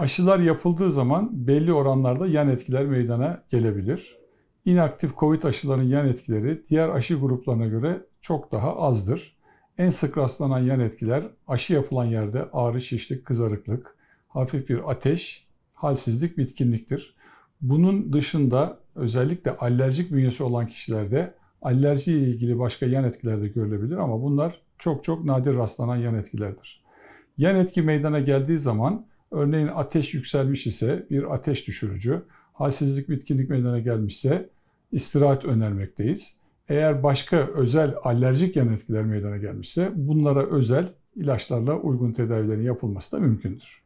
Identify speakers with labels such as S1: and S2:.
S1: Aşılar yapıldığı zaman belli oranlarda yan etkiler meydana gelebilir. İnaktif COVID aşılarının yan etkileri diğer aşı gruplarına göre çok daha azdır. En sık rastlanan yan etkiler aşı yapılan yerde ağrı, şişlik, kızarıklık, hafif bir ateş, halsizlik, bitkinliktir. Bunun dışında özellikle alerjik bünyesi olan kişilerde alerji ile ilgili başka yan etkiler de görülebilir ama bunlar çok çok nadir rastlanan yan etkilerdir. Yan etki meydana geldiği zaman Örneğin ateş yükselmiş ise bir ateş düşürücü, halsizlik, bitkinlik meydana gelmişse istirahat önermekteyiz. Eğer başka özel alerjik yan etkiler meydana gelmişse bunlara özel ilaçlarla uygun tedavilerin yapılması da mümkündür.